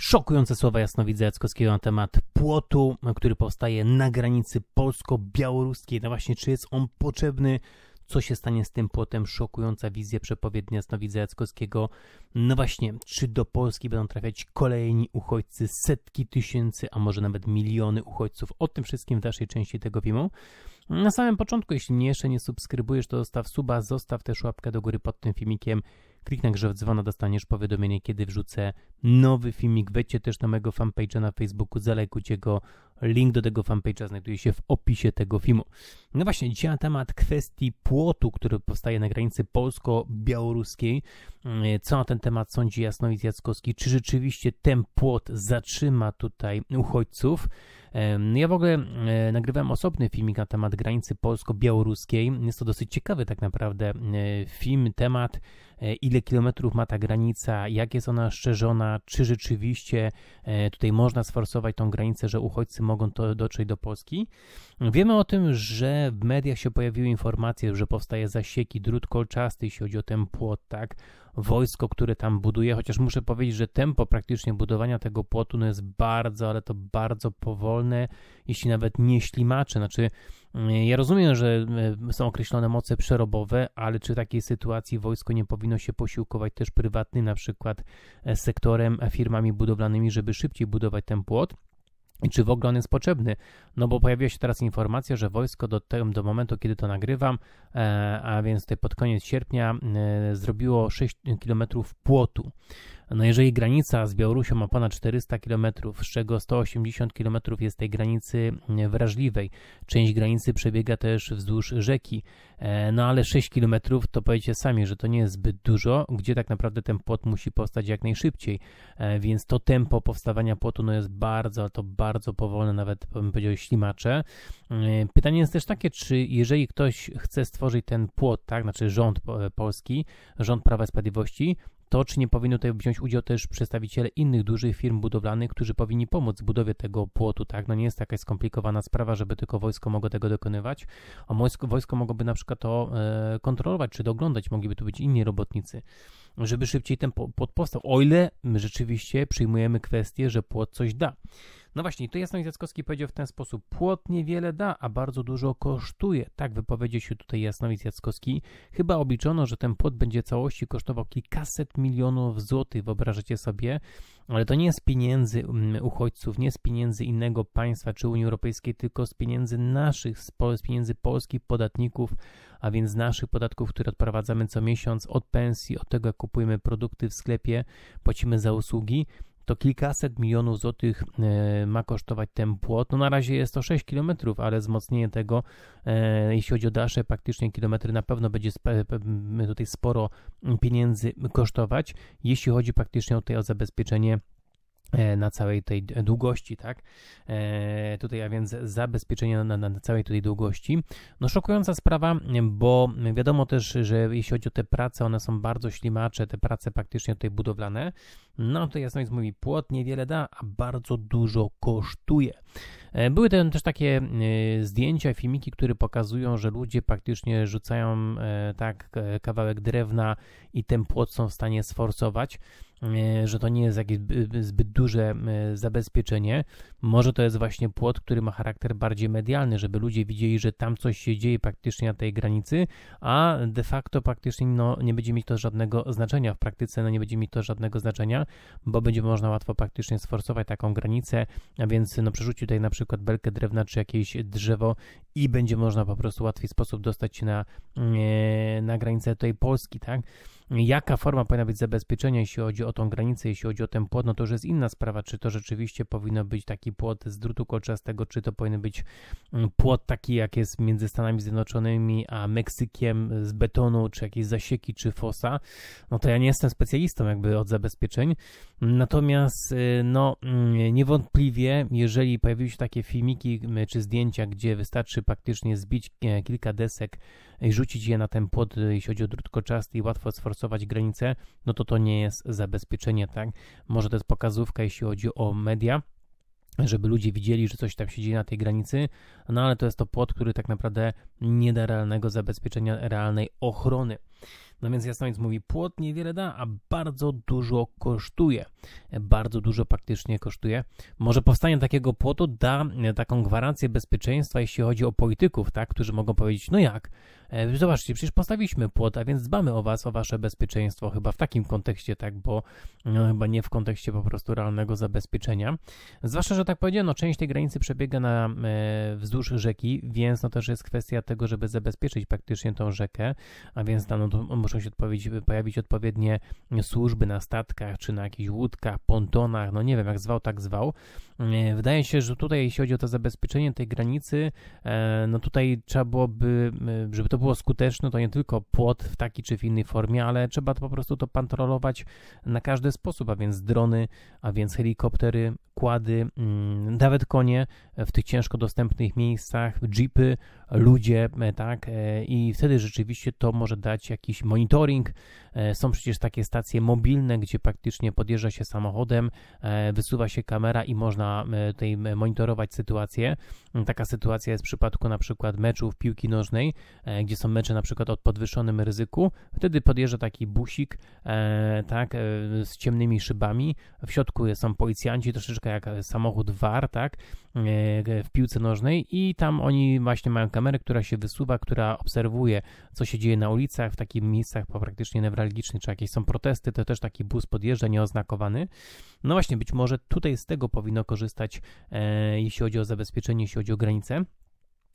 Szokujące słowa jasnowidza Jackowskiego na temat płotu, który powstaje na granicy polsko-białoruskiej. No właśnie, czy jest on potrzebny? Co się stanie z tym płotem? Szokująca wizja przepowiedni jasnowidza Jackowskiego. No właśnie, czy do Polski będą trafiać kolejni uchodźcy, setki tysięcy, a może nawet miliony uchodźców? O tym wszystkim w dalszej części tego filmu. Na samym początku, jeśli jeszcze nie subskrybujesz, to zostaw suba, zostaw też łapkę do góry pod tym filmikiem. Kliknę grzew dzwona, dostaniesz powiadomienie, kiedy wrzucę nowy filmik. Wejdźcie też na mojego fanpage'a na Facebooku, zalajkujcie go. Link do tego fanpage'a znajduje się w opisie tego filmu. No właśnie, dzisiaj na temat kwestii płotu, który powstaje na granicy polsko-białoruskiej. Mm, co na ten temat sądzi Jasnowic Jackowski? Czy rzeczywiście ten płot zatrzyma tutaj uchodźców? No ja w ogóle e, nagrywałem osobny filmik na temat granicy polsko-białoruskiej. Jest to dosyć ciekawy tak naprawdę e, film, temat. E, ile kilometrów ma ta granica, jak jest ona szczerzona, czy rzeczywiście e, tutaj można sforsować tą granicę, że uchodźcy mogą to dotrzeć do Polski. Wiemy o tym, że w mediach się pojawiły informacje, że powstaje zasieki drut kolczasty, jeśli chodzi o ten płot, tak? wojsko, które tam buduje, chociaż muszę powiedzieć, że tempo praktycznie budowania tego płotu no jest bardzo, ale to bardzo powolne, jeśli nawet nie ślimacze. Znaczy, mm, ja rozumiem, że e, są określone moce przerobowe, ale czy w takiej sytuacji wojsko nie powinno się posiłkować też prywatnym, na przykład e, sektorem, e, firmami budowlanymi, żeby szybciej budować ten płot? i czy w ogóle on jest potrzebny? No bo pojawiła się teraz informacja, że wojsko do, tego do momentu, kiedy to nagrywam, e, a więc tutaj pod koniec sierpnia, e, zrobiło 6 km płotu. No jeżeli granica z Białorusią ma ponad 400 km, z czego 180 km jest tej granicy e, wrażliwej, część granicy przebiega też wzdłuż rzeki, e, no ale 6 km to powiecie sami, że to nie jest zbyt dużo, gdzie tak naprawdę ten płot musi powstać jak najszybciej, e, więc to tempo powstawania płotu no jest bardzo, to bardzo powolne, nawet bym powiedział ślimacze. Pytanie jest też takie, czy jeżeli ktoś chce stworzyć ten płot, tak, znaczy rząd polski, rząd Prawa i Sprawiedliwości, to czy nie powinno tutaj wziąć udział też przedstawiciele innych dużych firm budowlanych, którzy powinni pomóc w budowie tego płotu, tak? No nie jest taka skomplikowana sprawa, żeby tylko wojsko mogło tego dokonywać, a wojsko, wojsko mogłoby na przykład to e, kontrolować czy doglądać, mogliby tu być inni robotnicy, żeby szybciej ten płot powstał, o ile my rzeczywiście przyjmujemy kwestię, że płot coś da. No właśnie, to Jasnowic Jackowski powiedział w ten sposób, płot niewiele da, a bardzo dużo kosztuje. Tak wypowiedział się tutaj Jasnowic Jackowski. Chyba obliczono, że ten płot będzie całości kosztował kilkaset milionów złotych, wyobrażacie sobie, ale to nie z pieniędzy mm, uchodźców, nie z pieniędzy innego państwa czy Unii Europejskiej, tylko z pieniędzy naszych, z pieniędzy polskich podatników, a więc naszych podatków, które odprowadzamy co miesiąc od pensji, od tego jak kupujemy produkty w sklepie, płacimy za usługi to kilkaset milionów złotych e, ma kosztować ten płot. No na razie jest to 6 km, ale wzmocnienie tego, e, jeśli chodzi o dalsze praktycznie kilometry, na pewno będzie tutaj sporo pieniędzy kosztować, jeśli chodzi praktycznie tutaj o zabezpieczenie e, na całej tej długości, tak? E, tutaj, a więc zabezpieczenie na, na, na, całej tej długości. No szokująca sprawa, bo wiadomo też, że jeśli chodzi o te prace, one są bardzo ślimacze, te prace praktycznie tutaj budowlane, no to jasno jest mówi, płot niewiele da, a bardzo dużo kosztuje. E, były też takie e, zdjęcia, filmiki, które pokazują, że ludzie praktycznie rzucają e, tak kawałek drewna i ten płot są w stanie sforsować że to nie jest jakieś zbyt duże zabezpieczenie. Może to jest właśnie płot, który ma charakter bardziej medialny, żeby ludzie widzieli, że tam coś się dzieje praktycznie na tej granicy, a de facto praktycznie no, nie będzie mieć to żadnego znaczenia w praktyce, no nie będzie mieć to żadnego znaczenia, bo będzie można łatwo praktycznie sforsować taką granicę, a więc no przerzuci tutaj na przykład belkę drewna czy jakieś drzewo i będzie można po prostu łatwy sposób dostać się na, mm, e, na granicę tutaj Polski, tak? Jaka forma powinna być zabezpieczenia, jeśli chodzi o tą granicę, jeśli chodzi o ten płot, no to już jest inna sprawa, czy to rzeczywiście powinno być taki płot z drutu kolczastego, czy to powinien być mm, płot taki, jak jest między Stanami Zjednoczonymi a Meksykiem z betonu, czy jakieś zasieki, czy fosa, no to ja nie jestem specjalistą jakby od zabezpieczeń, natomiast y, no mm, niewątpliwie, jeżeli pojawiły się takie filmiki czy zdjęcia, gdzie wystarczy praktycznie zbić e, kilka desek rzucić je na ten płot, jeśli chodzi o drut koczasty i łatwo sforsować granice, no to to nie jest zabezpieczenie, tak? Może to jest pokazówka, jeśli chodzi o media, żeby ludzie widzieli, że coś tam się dzieje na tej granicy, no ale to jest to płot, który tak naprawdę nie da realnego zabezpieczenia, realnej ochrony. No więc Jasnowic mówi, płot niewiele da, a bardzo dużo kosztuje. Bardzo dużo praktycznie kosztuje. Może powstanie takiego płotu da taką gwarancję bezpieczeństwa, jeśli chodzi o polityków, tak, którzy mogą powiedzieć, no jak, e, zobaczcie, przecież postawiliśmy płot, a więc dbamy o was, o wasze bezpieczeństwo, chyba w takim kontekście, tak, bo no, chyba nie w kontekście po prostu realnego zabezpieczenia. Zwłaszcza, że tak powiedziano, część tej granicy przebiega na e, wzdłuż rzeki, więc no też jest kwestia tego, żeby zabezpieczyć praktycznie tą rzekę, a więc daną muszą się odpowiedzi, pojawić odpowiednie służby na statkach, czy na jakichś łódkach, pontonach, no nie wiem jak zwał, tak zwał, Mm, e, wydaje się, że tutaj, jeśli chodzi o to zabezpieczenie tej granicy, e, no tutaj trzeba byłoby, e, żeby to było skuteczne, to nie tylko płot w takiej czy w innej formie, ale trzeba to po prostu to patrolować na każdy sposób, a więc drony, a więc helikoptery, kłady, mm, nawet konie w tych ciężko dostępnych miejscach, jeepy, ludzie, tak, i wtedy rzeczywiście to może dać jakiś monitoring, E, są przecież takie stacje mobilne, gdzie praktycznie podjeżdża się samochodem, e, wysuwa się kamera i można e, tutaj monitorować sytuację. Mm, taka sytuacja jest w przypadku na przykład meczów piłki nożnej, gdzie są mecze na przykład o podwyższonym ryzyku. Wtedy podjeżdża taki busik, tak, z ciemnymi szybami. W środku są policjanci, troszeczkę jak samochód VAR, tak, w piłce nożnej i tam oni właśnie mają kamerę, która się wysuwa, która obserwuje, co się dzieje na ulicach, w takich miejscach po praktycznie newralgicznych czy jakieś są protesty, to też taki bus podjeżdża nieoznakowany. No właśnie, być może tutaj z tego powinno korzystać, e, jeśli chodzi o zabezpieczenie, jeśli chodzi o granice.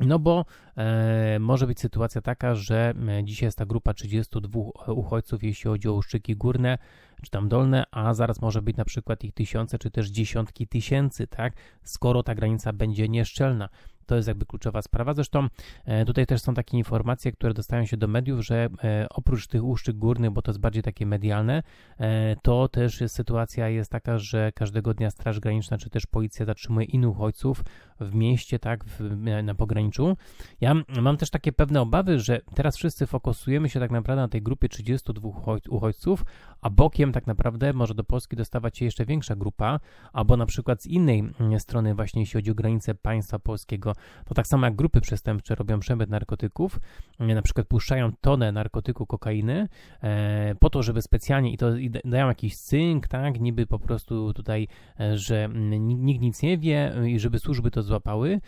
No bo e, może być sytuacja taka, że e, dzisiaj jest ta grupa 32 uchodźców, jeśli chodzi o uszczyki górne czy tam dolne, a zaraz może być na przykład ich tysiące czy też dziesiątki tysięcy, tak? Skoro ta granica będzie nieszczelna. To jest jakby kluczowa sprawa. Zresztą e, tutaj też są takie informacje, które dostają się do mediów, że e, oprócz tych uszczyk górnych, bo to jest bardziej takie medialne, e, to też jest, sytuacja jest taka, że każdego dnia Straż Graniczna czy też policja zatrzymuje innych uchodźców w mieście, tak, w, na pograniczu. Ja mam też takie pewne obawy, że teraz wszyscy fokusujemy się tak naprawdę na tej grupie 32 uchodźców, a bokiem tak naprawdę może do Polski dostawać się jeszcze większa grupa, albo na przykład z innej mm, strony właśnie jeśli chodzi o granice państwa polskiego. To tak samo jak grupy przestępcze robią przemyt narkotyków, e, na przykład puszczają tonę narkotyku kokainy e, po to, żeby specjalnie i to i dają jakiś cynk, tak, niby po prostu tutaj, e, że mm, nikt nic nie wie i żeby służby to złapały,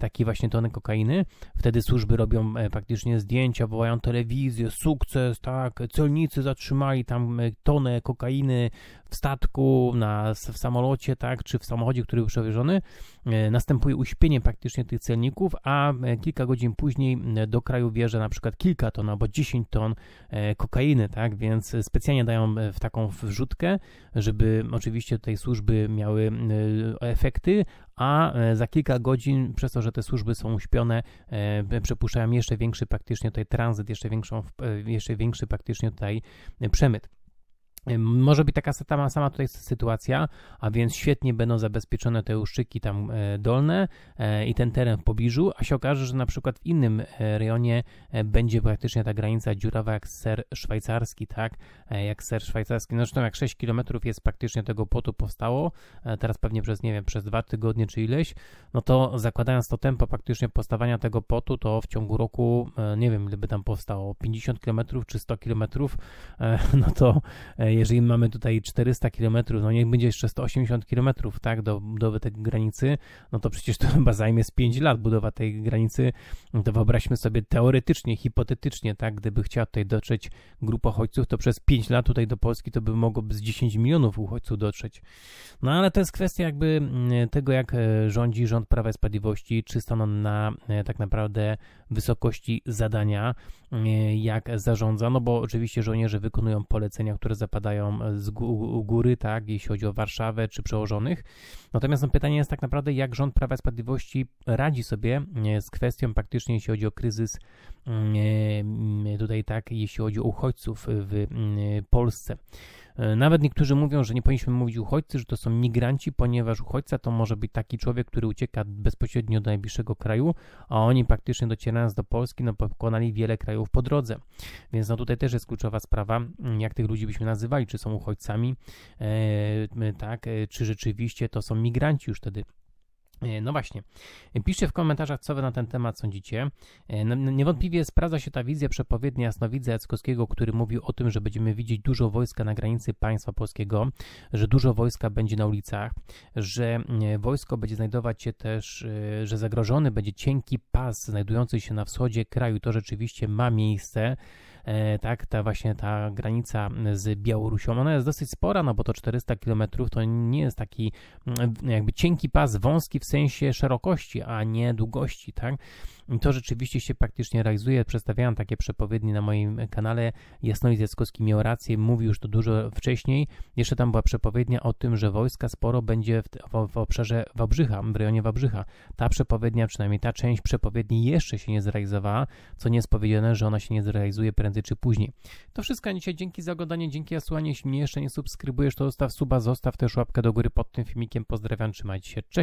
taki właśnie tonę kokainy. Wtedy służby robią praktycznie zdjęcia, wołają telewizję, sukces, tak, celnicy zatrzymali tam tonę kokainy w statku, na, w samolocie, tak, czy w samochodzie, który był przewieziony. Następuje uśpienie praktycznie tych tych celników, a e, kilka godzin później e, do kraju wjeżdża na przykład kilka ton albo 10 ton e, kokainy, tak? Więc specjalnie dają w taką wrzutkę, żeby oczywiście tutaj służby miały efekty, a za kilka godzin, przez to, że te służby są uśpione, przepuszczają jeszcze większy praktycznie tutaj tranzyt, jeszcze, większą, jeszcze większy praktycznie tutaj przemyt. Może być taka sama, sama tutaj sytuacja, a więc świetnie będą zabezpieczone te uszczyki tam e, dolne e, i ten teren w pobliżu, a się okaże, że na przykład w innym e, rejonie będzie praktycznie ta granica dziurawa jak ser szwajcarski, tak? Jak ser szwajcarski, no zresztą jak 6 km jest praktycznie tego potu powstało, teraz pewnie przez, nie wiem, przez 2 tygodnie czy ileś, no to zakładając to tempo praktycznie powstawania tego potu, to w ciągu roku, nie wiem, gdyby tam powstało 50 km czy 100 km, no to jeżeli mamy tutaj 400 km, no niech będzie jeszcze 180 km, tak, do budowy tej granicy, no to przecież to chyba zajmie z 5 lat budowa tej granicy, no to wyobraźmy sobie teoretycznie, hipotetycznie, tak, gdyby chciała tutaj dotrzeć grupa uchodźców, to przez 5 lat tutaj do Polski to by mogło z 10 milionów uchodźców dotrzeć. No ale to jest kwestia jakby mm, tego, jak e, rządzi rząd Prawa i Sprawiedliwości, czy staną na e, tak naprawdę wysokości zadania, e, jak zarządza, no bo oczywiście żołnierze wykonują polecenia, które zapadają padają e, z góry, tak, jeśli chodzi o Warszawę czy przełożonych. Natomiast no, pytanie jest tak naprawdę, jak rząd Prawa i Sprawiedliwości radzi sobie e, z kwestią praktycznie, jeśli chodzi o kryzys mm, e, tutaj tak, jeśli chodzi o uchodźców w Polsce. E, nawet niektórzy mówią, że nie powinniśmy mówić uchodźcy, że to są migranci, ponieważ uchodźca to może być taki człowiek, który ucieka bezpośrednio do najbliższego kraju, a oni praktycznie docierając do Polski, no pokonali wiele krajów po drodze. Więc no tutaj też jest kluczowa sprawa, mm, jak tych ludzi byśmy nazywali, czy są uchodźcami, e, tak, e, czy rzeczywiście to są migranci już wtedy. E, no właśnie, piszcie w komentarzach, co wy na ten temat sądzicie. E, no, niewątpliwie sprawdza się ta wizja przepowiednia Jasnowidza Jackowskiego, który mówił o tym, że będziemy widzieć dużo wojska na granicy państwa polskiego, że dużo wojska będzie na ulicach, że e, wojsko będzie znajdować się też, że zagrożony będzie cienki pas znajdujący się na wschodzie kraju. To rzeczywiście ma miejsce E, tak, ta właśnie ta granica z Białorusią, ona jest dosyć spora, no bo to 400 km to nie jest taki mm, jakby cienki pas, wąski w sensie szerokości, a nie długości, tak. I to rzeczywiście się praktycznie realizuje. Przedstawiałem takie przepowiedni na moim kanale. Jasnowidz Jackowski miał rację, mówił już to dużo wcześniej. Jeszcze tam była przepowiednia o tym, że wojska sporo będzie w, w, w obszarze Wabrzycha, w rejonie Wabrzycha. Ta przepowiednia, przynajmniej ta część przepowiedni jeszcze się nie zrealizowała, co nie jest powiedziane, że ona się nie zrealizuje prędzej prędzej czy później. To wszystko dzisiaj. Dzięki za oglądanie, dzięki za słuchanie. Jeśli mnie jeszcze nie subskrybujesz, to zostaw suba, zostaw też łapkę do góry pod tym filmikiem. Pozdrawiam, trzymajcie się, cześć!